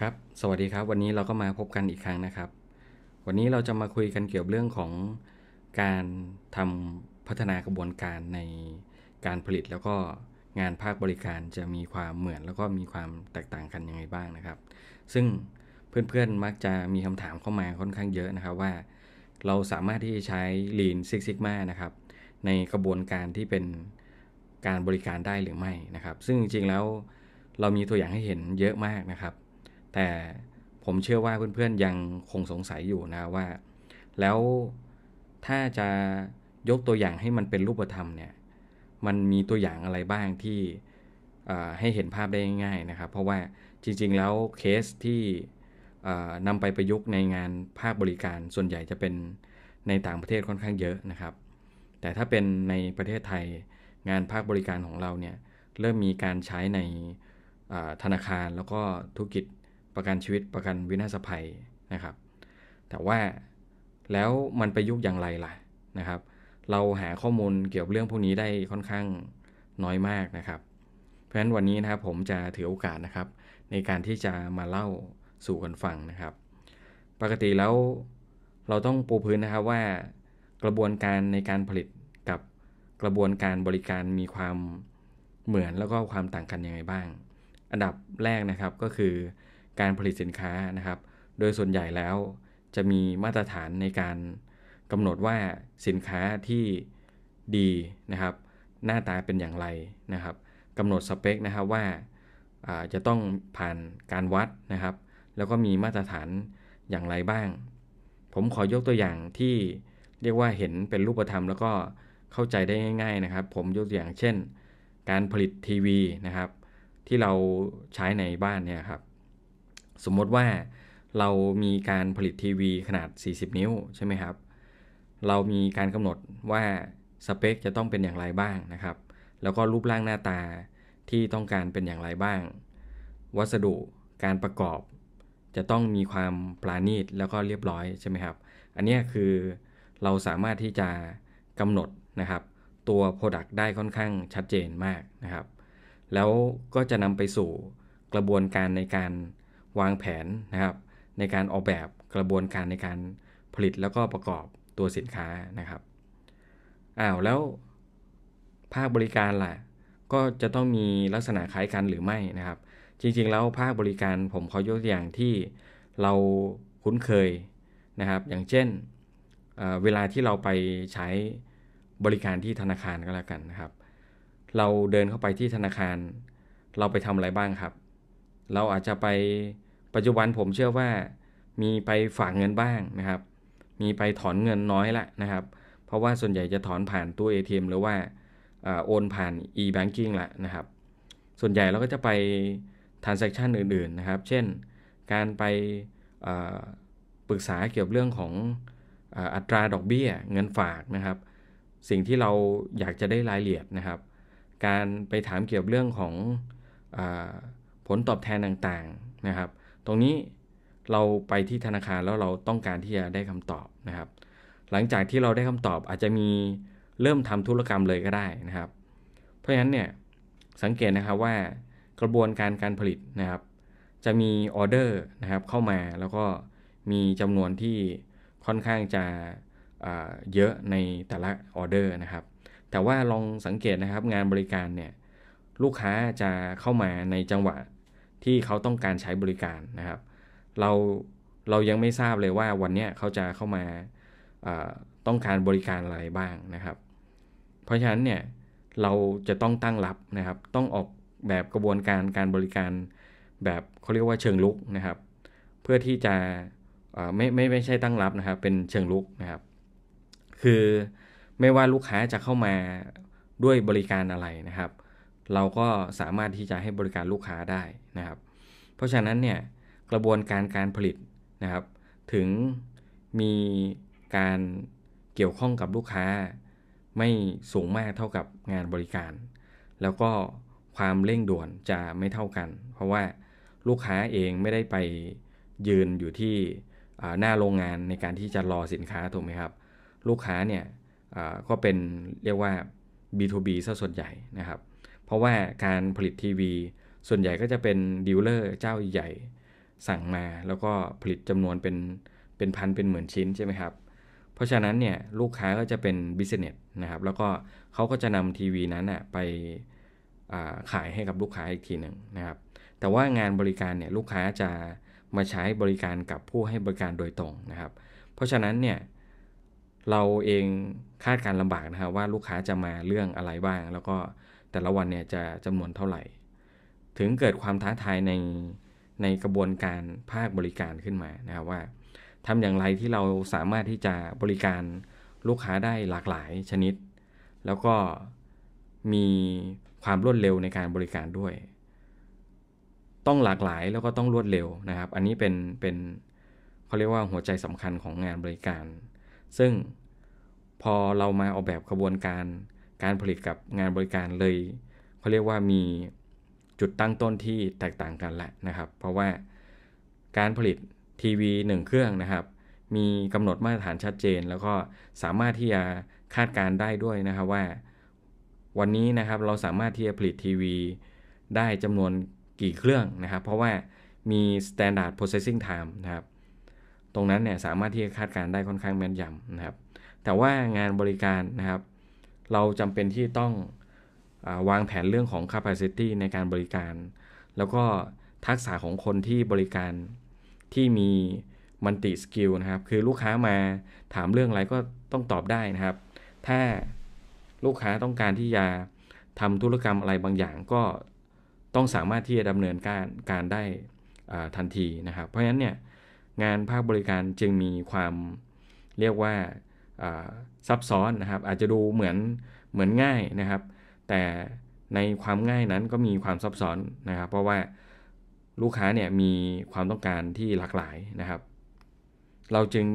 ครับ สวัสดีครับ วันนี้เราก็มาพบกันอีกครั้งนะครับ วันนี้เราจะมาคุยกันเกี่ยวกับเรื่องของการทำพัฒนากระบวนการในการผลิตแล้วก็งานภาคบริการจะมีความเหมือนแล้วก็มีความแตกต่างกันยังไงบ้างนะครับ ซึ่งเพื่อนๆมักจะมีคำถามเข้ามาค่อนข้างเยอะนะครับว่าเราสามารถที่จะใช้ Lean Six Sigma นะครับในกระบวนการที่เป็นการบริการได้หรือไม่นะครับ ซึ่งจริงๆแล้วเรามีตัวอย่างให้เห็นเยอะมากนะครับแต่ผมเชื่อว่าเพื่อนๆ ยังคงสงสัยอยู่นะว่าแล้วถ้าจะยกตัวอย่างให้มันเป็นรูปธรรมเนี่ยมันมีตัวอย่างอะไรบ้างที่ให้เห็นภาพได้ง่ายๆนะครับ เพราะว่าจริง ๆแล้วเคสที่นำไปประยุกต์ในงานภาคบริการส่วนใหญ่จะเป็นในต่างประเทศค่อนข้างเยอะนะครับ แต่ถ้าเป็นในประเทศไทยงานภาคบริการของเราเนี่ยเริ่มมีการใช้ในธนาคารแล้วก็ธุรกิจประกันชีวิตประกันวินาศภัยนะครับ แต่ว่าแล้วมันไปยุกอย่างไรล่ะนะครับ เราหาข้อมูลเกี่ยวกับเรื่องพวกนี้ได้ค่อนข้างน้อยมากนะครับ เพราะฉะนั้นวันนี้นะครับผมจะถือโอกาสนะครับ ในการที่จะมาเล่าสู่กันฟังนะครับ ปกติแล้วเราต้องปูพื้นนะครับว่ากระบวนการในการผลิตกับกระบวนการบริการมีความเหมือนแล้วก็ความต่างกันยังไงบ้าง อันดับแรกนะครับก็คือการผลิตสินค้านะครับ โดยส่วนใหญ่แล้วจะมีมาตรฐานในการกำหนดว่าสินค้าที่ดีนะครับ หน้าตาเป็นอย่างไรนะครับกำหนดสเปคนะครับว่าจะต้องผ่านการวัดนะครับ แล้วก็มีมาตรฐานอย่างไรบ้าง ผมขอยกตัวอย่างที่เรียกว่าเห็นเป็นรูปธรรม แล้วก็เข้าใจได้ง่าย ๆ นะครับ ผมยกตัวอย่างเช่น การผลิตทีวีนะครับ ที่เราใช้ในบ้านเนี่ยครับสมมติว่าเรามีการผลิตทีวี ขนาด 40 นิ้วใช่ไหมครับ เรามีการกำหนดว่าสเปคจะต้องเป็นอย่างไรบ้างนะครับ แล้วก็รูปร่างหน้าตาที่ต้องการเป็นอย่างไรบ้าง วัสดุการประกอบ จะต้องมีความปราณีตแล้วก็เรียบร้อยใช่ไหมครับ อันนี้คือเราสามารถที่จะกำหนดนะครับ ตัว Product ได้ค่อนข้างชัดเจนมากนะครับ แล้วก็จะนำไปสู่กระบวนการในการวางแผนนะครับในการออกแบบกระบวนการในการผลิตแล้วก็ประกอบตัวสินค้านะครับอ้าวแล้วภาคบริการล่ะ ก็จะต้องมีลักษณะคล้ายกันหรือไม่นะครับ จริงๆแล้วภาคบริการผมขอยกตัวอย่างที่เราคุ้นเคยนะครับ อย่างเช่นเเวลาที่เราไปใช้บริการที่ธนาคารก็แล้วกันนะครับ เราเดินเข้าไปที่ธนาคาร เราไปทำอะไรบ้างครับเราอาจจะไปปัจจุบันผมเชื่อว่า มีไปฝากเงินบ้างนะครับ มีไปถอนเงินน้อยละนะครับ เพราะว่าส่วนใหญ่จะถอนผ่านตู้ ATM หรือว่าโอนผ่าน e-banking ละนะครับ ส่วนใหญ่เราก็จะไป transaction อื่นๆนะครับ เช่น การไปปรึกษาเกี่ยวกับเรื่องของอัตราดอกเบี้ยเงินฝากนะครับ สิ่งที่เราอยากจะได้รายละเอียดนะครับ การไปถามเกี่ยวกับเรื่องของผลตอบแทนต่างๆนะครับ ตรงนี้เราไปที่ธนาคารแล้วเราต้องการที่จะได้คำตอบนะครับ หลังจากที่เราได้คำตอบอาจจะมีเริ่มทำธุรกรรมเลยก็ได้นะครับ เพราะฉะนั้นเนี่ยสังเกตนะครับว่ากระบวนการการผลิตนะครับ จะมีออเดอร์นะครับเข้ามาแล้วก็มีจำนวนที่ค่อนข้างจะเยอะในแต่ละออเดอร์นะครับ แต่ว่าลองสังเกตนะครับงานบริการเนี่ยลูกค้าจะเข้ามาในจังหวะที่เขาต้องการใช้บริการนะครับ เราเรายังไม่ทราบเลยว่าวันนี้เขาจะเข้ามาต้องการบริการอะไรบ้างนะครับ เพราะฉะนั้นเนี่ยเราจะต้องตั้งรับนะครับ ต้องออกแบบกระบวนการการบริการแบบเขาเรียกว่าเชิงลุกนะครับ เพื่อที่จะไม่ไม่ไม่ใช่ตั้งรับนะครับ เป็นเชิงลุกนะครับ คือไม่ว่าลูกค้าจะเข้ามาด้วยบริการอะไรนะครับเราก็สามารถที่จะให้บริการลูกค้าได้นะครับ เพราะฉะนั้นเนี่ยกระบวนการการผลิตนะครับถึงมีการเกี่ยวข้องกับลูกค้า ไม่สูงมากเท่ากับงานบริการ แล้วก็ความเร่งด่วนจะไม่เท่ากัน เพราะว่าลูกค้าเองไม่ได้ไปยืนอยู่ที่หน้าโรงงานในการที่จะรอสินค้าถูกไหมครับลูกค้าเนี่ยก็เป็นเรียกว่า B2B ซะส่วนใหญ่นะครับเพราะว่าการผลิตทีวี ส่วนใหญ่ก็จะเป็นดีลเลอร์เจ้าใหญ่สั่งมา แล้วก็ผลิตจำนวนเป็นเป็นพันเป็นหมื่นชิ้นใช่ไหมครับ เพราะฉะนั้นเนี่ยลูกค้าก็จะเป็นบิสเนสนะครับ แล้วก็เขาก็จะนำทีวีนั้นอ่ะไปขายให้กับลูกค้าอีกทีหนึ่งนะครับ แต่ว่างานบริการเนี่ยลูกค้าจะมาใช้บริการกับผู้ให้บริการโดยตรงนะครับ เพราะฉะนั้นเนี่ยเราเองคาดการลำบากนะครับว่าลูกค้าจะมาเรื่องอะไรบ้างแล้วก็แต่ละวันเนี่ยจะจำนวนเท่าไหร่ ถึงเกิดความท้าทายในในกระบวนการภาคบริการขึ้นมานะครับว่าทำอย่างไรที่เราสามารถที่จะบริการลูกค้าได้หลากหลายชนิด แล้วก็มีความรวดเร็วในการบริการด้วย ต้องหลากหลายแล้วก็ต้องรวดเร็วนะครับ อันนี้เป็นเป็นเขาเรียกว่าหัวใจสำคัญของงานบริการ ซึ่งพอเรามาออกแบบกระบวนการการผลิตกับงานบริการเลยเขาเรียกว่ามีจุดตั้งต้นที่แตกต่างกันแหละนะครับ เพราะว่าการผลิตทีวี1เครื่องนะครับมีกำหนดมาตรฐานชัดเจน แล้วก็สามารถที่จะคาดการได้ด้วยนะครับว่าวันนี้นะครับเราสามารถที่จะผลิตทีวีได้จำนวนกี่เครื่องนะครับ เพราะว่ามี standard processing time นะครับตรงนั้นเนี่ยสามารถที่จะคาดการได้ค่อนข้างแม่นยำนะครับ แต่ว่างานบริการนะครับเราจำเป็นที่ต้องอวางแผนเรื่องของ capacity ในการบริการ แล้วก็ทักษะของคนที่บริการที่มีมัลติสกิลนะครับ คือลูกค้ามาถามเรื่องอะไรก็ต้องตอบได้นะครับ ถ้าลูกค้าต้องการที่จะทำธุรกรรมอะไรบางอย่างก็ต้องสามารถที่จะดำเนินการการได้ทันทีนะครับ เพราะฉะนั้นเนี่ยงานภาคบริการจึงมีความเรียกว่าซับซ้อนนะครับอาจจะดูเหมือนเหมือนง่ายนะครับ แต่ในความง่ายนั้นก็มีความซับซ้อนนะครับ เพราะว่าลูกค้าเนี่ยมีความต้องการที่หลากหลายนะครับ เราจึง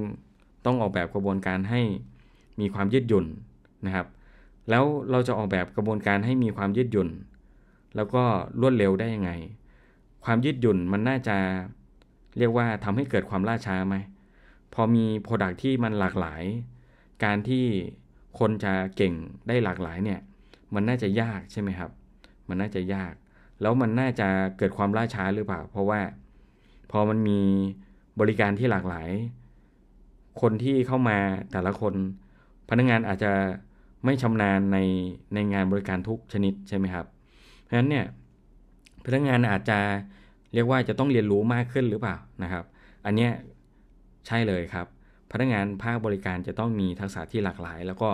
ต้องออกแบบกระบวนการให้มีความยืดหยุ่นนะครับ แล้วเราจะออกแบบกระบวนการให้มีความยืดหยุ่น แล้วก็รวดเร็วได้ยังไง ความยืดหยุ่นมันน่าจะเรียกว่าทำให้เกิดความล่าช้าไหมพอมีโปรดักที่มันหลากหลายการที่คนจะเก่งได้หลากหลายเนี่ย มันน่าจะยากใช่ไหมครับ มันน่าจะยาก แล้วมันน่าจะเกิดความล่าช้าหรือเปล่าเพราะว่าพอมันมีบริการที่หลากหลาย คนที่เข้ามาแต่ละคน พนักงงานอาจจะไม่ชำนาญในในงานบริการทุกชนิดใช่ไหมครับเพราะฉะนั้นเนี่ยพนักงงานอาจจะเรียกว่าจะต้องเรียนรู้มากขึ้นหรือเปล่านะครับ อันเนี้ยใช่เลยครับพนักงานภาคบริการจะต้องมีทักษะที่หลากหลาย แล้วก็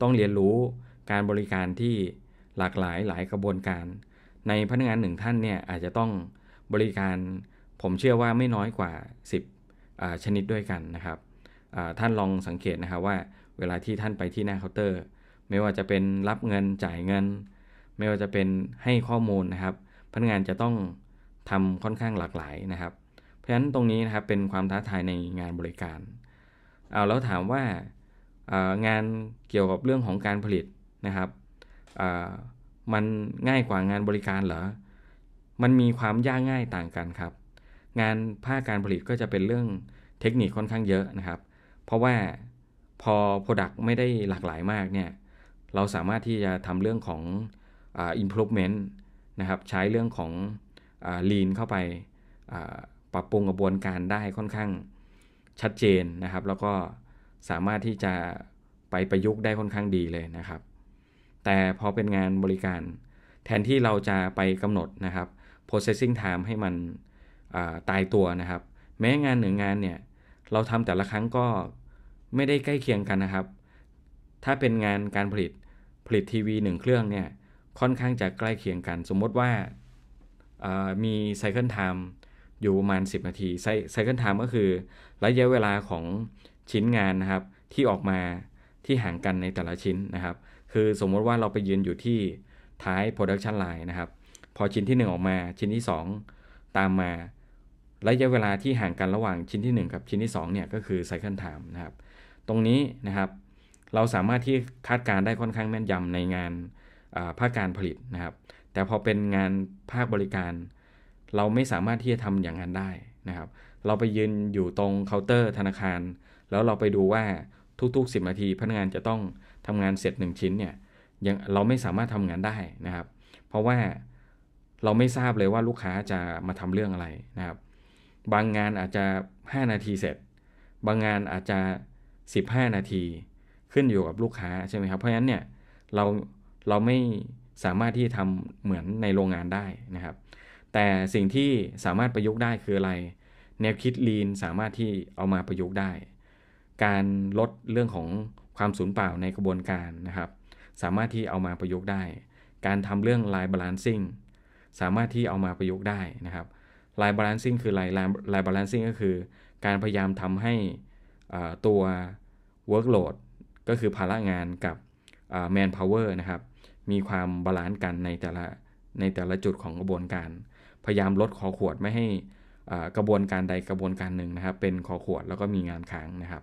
ต้องเรียนรู้การบริการที่หลากหลายหลายกระบวนการ ในพนักงานหนึ่งท่านเนี่ยอาจจะต้องบริการ ผมเชื่อว่าไม่น้อยกว่า 10ชนิดด้วยกันนะครับท่านลองสังเกตนะครับว่า เวลาที่ท่านไปที่หน้าเคาน์เตอร์ไม่ว่าจะเป็นรับเงินจ่ายเงิน ไม่ว่าจะเป็นให้ข้อมูลนะครับ พนักงานจะต้องทำค่อนข้างหลากหลายนะครับ เพราะฉะนั้นตรงนี้นะครับเป็นความท้าทายในงานบริการเอาแล้วถามว่างานเกี่ยวกับเรื่องของการผลิตนะครับมันง่ายกว่างานบริการเหรอมันมีความยากง่ายต่างกันครับ งานภาคการผลิตก็จะเป็นเรื่องเทคนิคค่อนข้างเยอะนะครับ เพราะว่าพอ Product ไม่ได้หลากหลายมากเนี่ยเราสามารถที่จะทำเรื่องของอ improvement นะครับใช้เรื่องของอ lean เข้าไปปรับปรุงกระบวนการได้ค่อนข้างชัดเจนนะครับแล้วก็สามารถที่จะไปประยุกต์ได้ค่อนข้างดีเลยนะครับ แต่พอเป็นงานบริการแทนที่เราจะไปกำหนดนะครับ processing time ให้มันตายตัวนะครับ แม้งานหนึ่งงานเนี่ยเราทำแต่ละครั้งก็ไม่ได้ใกล้เคียงกันนะครับ ถ้าเป็นงานการผลิตผลิตทีวีหนึ่งเครื่องเนี่ยค่อนข้างจะใกล้เคียงกันสมมติว่ามี cycle time อยู่ประมาณ10 นาทีไซเคิลไทม์ก็คือระยะเวลาของชิ้นงานนะครับที่ออกมาที่ห่างกันในแต่ละชิ้นนะครับ คือสมมติว่าเราไปยืนอยู่ที่ท้าย production line นะครับพอชิ้นที่1ออกมาชิ้นที่2 ตามมาระยะเวลาที่ห่างกันระหว่างชิ้นที่ 1 กับชิ้นที่2เนี่ยก็คือไซเคิลไทม์นะครับตรงนี้นะครับเราสามารถที่คาดการได้ค่อนข้างแม่นยำในงานภาคการผลิตนะครับ แต่พอเป็นงานภาคบริการเราไม่สามารถที่จะทำอย่างนั้นได้นะครับ เราไปยืนอยู่ตรงเคาน์เตอร์ธนาคาร แล้วเราไปดูว่าทุก ๆ 10 นาทีพนักงานจะต้องทำงานเสร็จ1 ชิ้นเนี่ยยังเราไม่สามารถทำงานได้นะครับ เพราะว่าเราไม่ทราบเลยว่าลูกค้าจะมาทำเรื่องอะไรนะครับ บางงานอาจจะ 5 นาทีเสร็จ บางงานอาจจะ 15 นาทีขึ้นอยู่กับลูกค้าใช่ไหมครับ เพราะฉะนั้นเนี่ยเราเราไม่สามารถที่จะทำเหมือนในโรงงานได้นะครับแต่สิ่งที่สามารถประยุกต์ได้คืออะไรแนวคิดลีนสามารถที่เอามาประยุกต์ได้ การลดเรื่องของความสูญเปล่าในกระบวนการนะครับ สามารถที่เอามาประยุกต์ได้ การทำเรื่องไลน์บาลานซิ่งสามารถที่เอามาประยุกต์ได้นะครับไลน์บาลานซิ่งคืออะไรไลน์บาลานซิ่งก็คือ การพยายามทำให้ตัว workload ก็คือภาระงานกับ manpower นะครับ มีความบาลานซ์กันในแต่ละในแต่ละจุดของกระบวนการพยายามลดคอขวดไม่ให้กระบวนการใดกระบวนการหนึ่งนะครับ เป็นคอขวดแล้วก็มีงานค้างนะครับ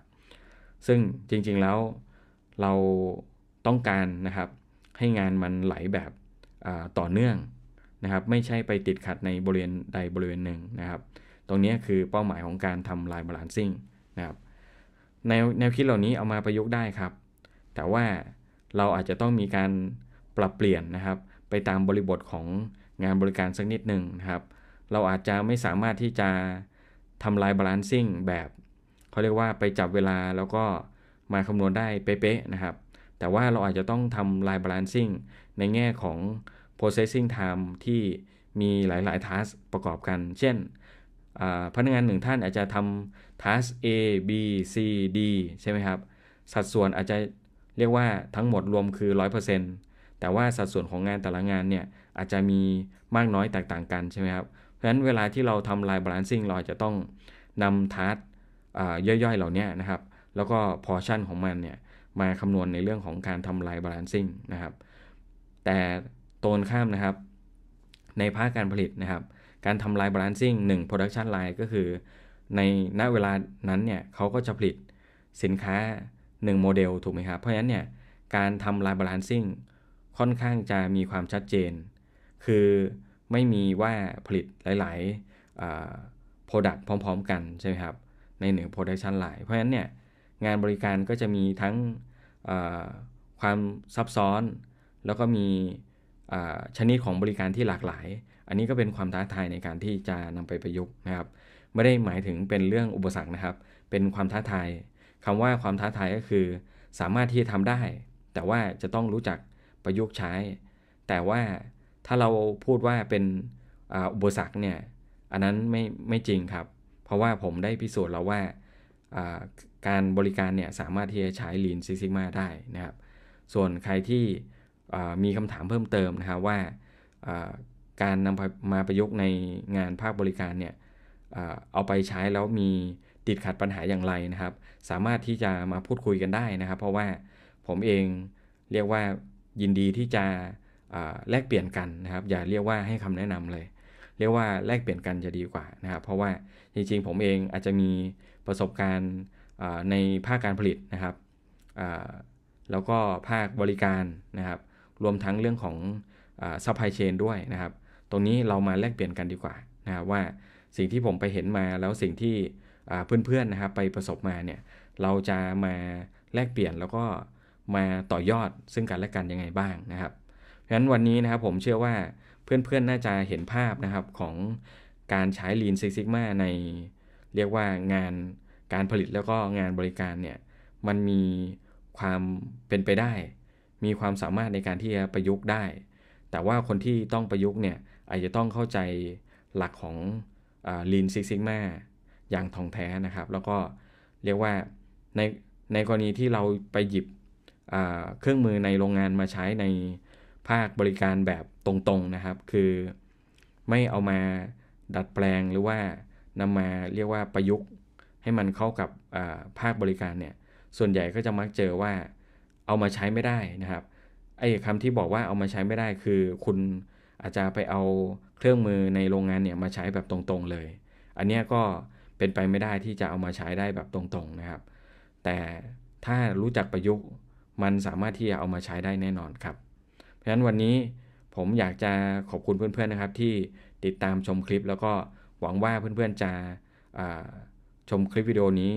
ซึ่งจริงๆแล้วเราต้องการนะครับให้งานมันไหลแบบต่อเนื่องนะครับ ไม่ใช่ไปติดขัดในบริเวณใดบริเวณหนึ่งนะครับ ตรงนี้คือเป้าหมายของการทำลายบาลานซิ่งนะครับแนวแนวคิดเหล่านี้เอามาประยุกต์ได้ครับ แต่ว่าเราอาจจะต้องมีการปรับเปลี่ยนนะครับ ไปตามบริบทของงานบริการสักนิดหนึ่งนะครับ เราอาจจะไม่สามารถที่จะทำลายบาลานซิ่งแบบ เขาเรียกว่าไปจับเวลาแล้วก็มาคำนวณได้เป๊ะๆนะครับ แต่ว่าเราอาจจะต้องทำลายบาลานซิ่งในแง่ของ processing time ที่มีหลายๆ task ประกอบกัน เช่นพนักงานหนึ่งท่านอาจจะทำ task A B C D ใช่ไหมครับ สัดส่วนอาจจะเรียกว่าทั้งหมดรวมคือ 100%แต่ว่าสัดส่วนของงานแต่ละงานเนี่ยอาจจะมีมากน้อยแตกต่างกันใช่ไหมครับ เพราะฉะนั้นเวลาที่เราทำลายบาลานซิ่งเราจะต้องนำทาร์ตย่อยๆเหล่านี้นะครับ แล้วก็พอชั่นของมันเนี่ยมาคำนวณในเรื่องของการทำลายบาลานซิ่งนะครับ แต่ตนข้ามนะครับ ในภาคการผลิตนะครับ การทำลายบาลานซิ่งหนึ่งโปรดักชันไลน์ก็คือ ในณเวลานั้นเนี่ย เขาก็จะผลิตสินค้า1โมเดลถูกไหมครับ เพราะฉะนั้นเนี่ย การทำลายบาลานซิ่งค่อนข้างจะมีความชัดเจนคือไม่มีว่าผลิตหลายๆ Product พร้อม ๆ กัน ใช่ไหมครับ ในหนึ่ง Production Line เพราะฉะนั้นเนี่ยงานบริการก็จะมีทั้งความซับซ้อน แล้วก็มีชนิดของบริการที่หลากหลาย อันนี้ก็เป็นความท้าทายในการที่จะนำไปประยุกต์นะครับไม่ได้หมายถึงเป็นเรื่องอุปสรรคนะครับเป็นความท้าทายคำว่าความท้าทายก็คือสามารถที่จะทำได้ แต่ว่าจะต้องรู้จักประยุกต์ใช้ แต่ว่าถ้าเราพูดว่าเป็นอุปสรรคเนี่ย อันนั้นไม่ไม่จริงครับ เพราะว่าผมได้พิสูจน์แล้วว่าการบริการเนี่ยสามารถที่จะใช้ Lean Six Sigma ได้นะครับ ส่วนใครที่มีคำถามเพิ่มเติมนะครับว่าการนำมาประยุกต์ในงานภาคบริการเนี่ยเอาไปใช้แล้วมีติดขัดปัญหาอย่างไรนะครับ สามารถที่จะมาพูดคุยกันได้นะครับ เพราะว่าผมเองเรียกว่ายินดีที่จะแลกเปลี่ยนกันนะครับ อย่าเรียกว่าให้คำแนะนำเลย เรียกว่าแลกเปลี่ยนกันจะดีกว่านะครับ เพราะว่าจริงๆ ผมเองอาจจะมีประสบการณ์ในภาคการผลิตนะครับ แล้วก็ภาคบริการนะครับ รวมทั้งเรื่องของซัพพลายเชนด้วยนะครับ ตรงนี้เรามาแลกเปลี่ยนกันดีกว่านะครับว่าสิ่งที่ผมไปเห็นมาแล้วสิ่งที่เพื่อนๆนะครับไปประสบมาเนี่ยเราจะมาแลกเปลี่ยนแล้วก็มาต่อยอดซึ่งกันและกันยังไงบ้างนะครับเพราะฉะนั้นวันนี้นะครับผมเชื่อว่าเพื่อนๆ น่าจะเห็นภาพนะครับของการใช้ Lean Six Sigma ใน เรียกว่างานการผลิตแล้วก็งานบริการเนี่ยมันมีความเป็นไปได้ มีความสามารถในการที่จะประยุกต์ได้ แต่ว่าคนที่ต้องประยุกต์เนี่ยอาจจะต้องเข้าใจหลักของลีนซิกซิกมาอย่างท่องแท้นะครับ แล้วก็เรียกว่าในในกรณีที่เราไปหยิบเครื่องมือในโรงงานมาใช้ในภาคบริการแบบตรงๆนะครับ คือไม่เอามาดัดแปลงหรือว่านำมาเรียกว่าประยุกต์ให้มันเข้ากับภาคบริการเนี่ย ส่วนใหญ่ก็จะมักเจอว่าเอามาใช้ไม่ได้นะครับ ไอ้คำที่บอกว่าเอามาใช้ไม่ได้คือ คุณอาจจะไปเอาเครื่องมือในโรงงานเนี่ยมาใช้แบบตรงๆเลย อันนี้ก็เป็นไปไม่ได้ที่จะเอามาใช้ได้แบบตรงๆนะครับ แต่ถ้ารู้จักประยุกต์มันสามารถที่จะเอามาใช้ได้แน่นอนครับฉะนั้นวันนี้ผมอยากจะขอบคุณเพื่อนๆนะครับที่ติดตามชมคลิปแล้วก็หวังว่าเพื่อนๆจะชมคลิปวิดีโอนี้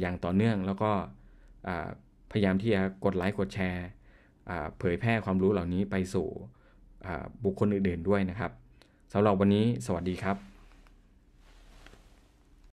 อย่างต่อเนื่อง แล้วก็พยายามที่จะกดไลค์กดแชร์ เผยแพร่ความรู้เหล่านี้ไปสู่บุคคลอื่น ๆ ด้วยนะครับสำหรับวันนี้สวัสดีครับ